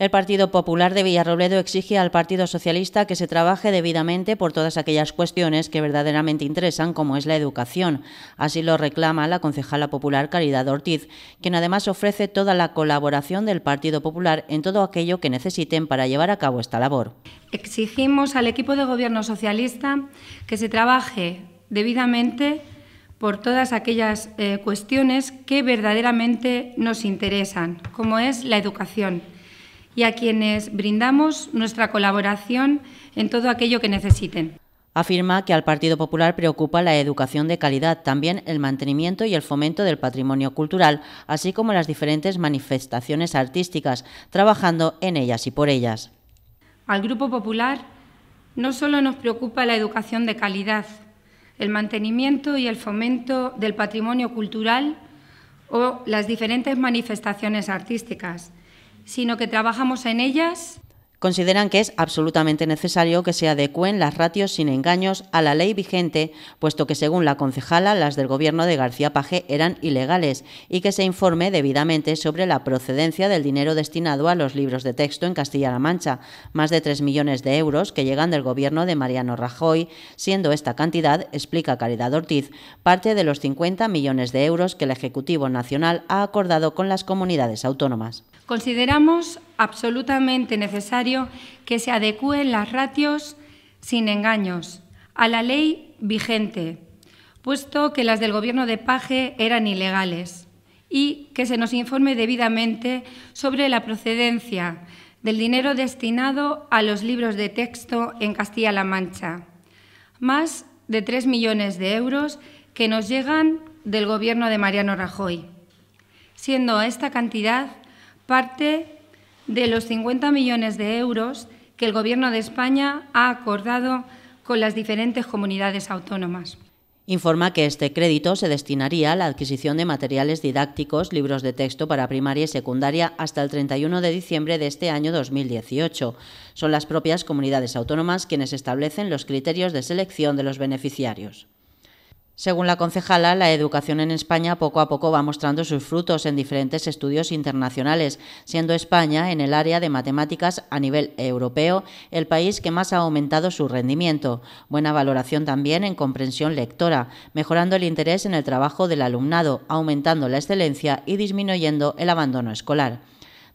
El Partido Popular de Villarrobledo exige al Partido Socialista que se trabaje debidamente por todas aquellas cuestiones que verdaderamente interesan, como es la educación. Así lo reclama la concejala popular Caridad Ortiz, quien además ofrece toda la colaboración del Partido Popular en todo aquello que necesiten para llevar a cabo esta labor. Exigimos al equipo de gobierno socialista que se trabaje debidamente por todas aquellas eh, cuestiones que verdaderamente nos interesan, como es la educación y a quienes brindamos nuestra colaboración en todo aquello que necesiten. Afirma que al Partido Popular preocupa la educación de calidad, también el mantenimiento y el fomento del patrimonio cultural, así como las diferentes manifestaciones artísticas, trabajando en ellas y por ellas. Al Grupo Popular no solo nos preocupa la educación de calidad, el mantenimiento y el fomento del patrimonio cultural o las diferentes manifestaciones artísticas, sino que trabajamos en ellas consideran que es absolutamente necesario que se adecuen las ratios sin engaños a la ley vigente, puesto que según la concejala las del gobierno de García Page eran ilegales, y que se informe debidamente sobre la procedencia del dinero destinado a los libros de texto en Castilla-La Mancha, más de 3 millones de euros que llegan del gobierno de Mariano Rajoy, siendo esta cantidad, explica Caridad Ortiz, parte de los 50 millones de euros que el Ejecutivo Nacional ha acordado con las comunidades autónomas. Consideramos absolutamente necesario que se adecúen las ratios sin engaños a la ley vigente, puesto que las del Gobierno de Paje eran ilegales, y que se nos informe debidamente sobre la procedencia del dinero destinado a los libros de texto en Castilla-La Mancha, más de 3 millones de euros que nos llegan del Gobierno de Mariano Rajoy, siendo esta cantidad parte de los 50 millones de euros que el Gobierno de España ha acordado con las diferentes comunidades autónomas. Informa que este crédito se destinaría a la adquisición de materiales didácticos, libros de texto para primaria y secundaria hasta el 31 de diciembre de este año 2018. Son las propias comunidades autónomas quienes establecen los criterios de selección de los beneficiarios. Según la concejala, la educación en España poco a poco va mostrando sus frutos en diferentes estudios internacionales, siendo España, en el área de matemáticas a nivel europeo, el país que más ha aumentado su rendimiento. Buena valoración también en comprensión lectora, mejorando el interés en el trabajo del alumnado, aumentando la excelencia y disminuyendo el abandono escolar.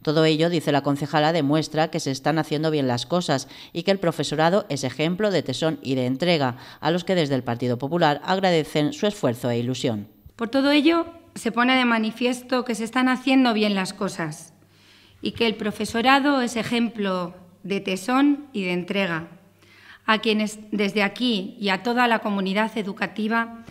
Todo ello, dice la concejala, demuestra que se están haciendo bien las cosas y que el profesorado es ejemplo de tesón y de entrega, a los que desde el Partido Popular agradecen su esfuerzo e ilusión. Por todo ello, se pone de manifiesto que se están haciendo bien las cosas y que el profesorado es ejemplo de tesón y de entrega, a quienes desde aquí y a toda la comunidad educativa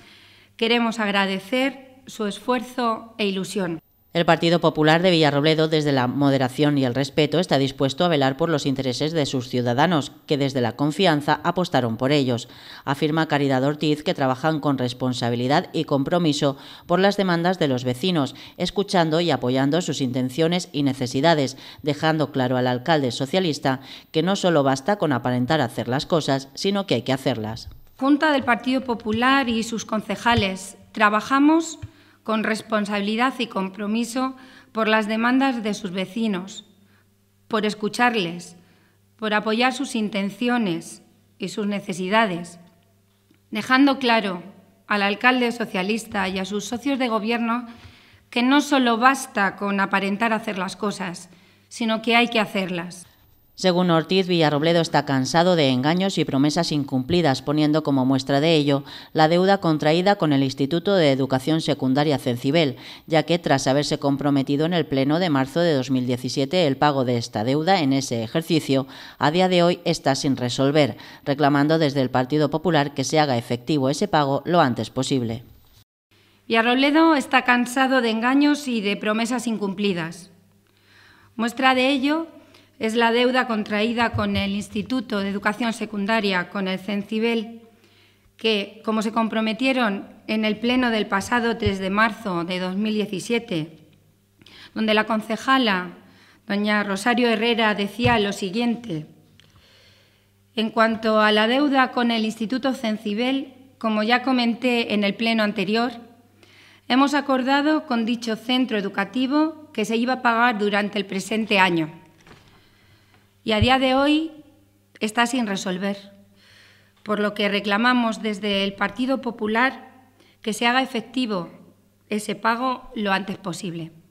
queremos agradecer su esfuerzo e ilusión. El Partido Popular de Villarrobledo, desde la moderación y el respeto, está dispuesto a velar por los intereses de sus ciudadanos, que desde la confianza apostaron por ellos, afirma Caridad Ortiz, que trabajan con responsabilidad y compromiso por las demandas de los vecinos, escuchando y apoyando sus intenciones y necesidades, dejando claro al alcalde socialista que no solo basta con aparentar hacer las cosas, sino que hay que hacerlas. Junta del Partido Popular y sus concejales, trabajamos con responsabilidad y compromiso por las demandas de sus vecinos, por escucharles, por apoyar sus intenciones y sus necesidades, dejando claro al alcalde socialista y a sus socios de gobierno que no solo basta con aparentar hacer las cosas, sino que hay que hacerlas. Según Ortiz, Villarrobledo está cansado de engaños y promesas incumplidas, poniendo como muestra de ello la deuda contraída con el Instituto de Educación Secundaria Cencibel, ya que tras haberse comprometido en el Pleno de marzo de 2017 el pago de esta deuda en ese ejercicio, a día de hoy está sin resolver, reclamando desde el Partido Popular que se haga efectivo ese pago lo antes posible. Villarrobledo está cansado de engaños y de promesas incumplidas. Muestra de ello es la deuda contraída con el Instituto de Educación Secundaria, con el CENCIBEL, que, como se comprometieron en el Pleno del pasado 3 de marzo de 2017, donde la concejala, doña Rosario Herrera, decía lo siguiente. En cuanto a la deuda con el Instituto Cencibel, como ya comenté en el Pleno anterior, hemos acordado con dicho centro educativo que se iba a pagar durante el presente año y a día de hoy está sin resolver, por lo que reclamamos desde el Partido Popular que se haga efectivo ese pago lo antes posible.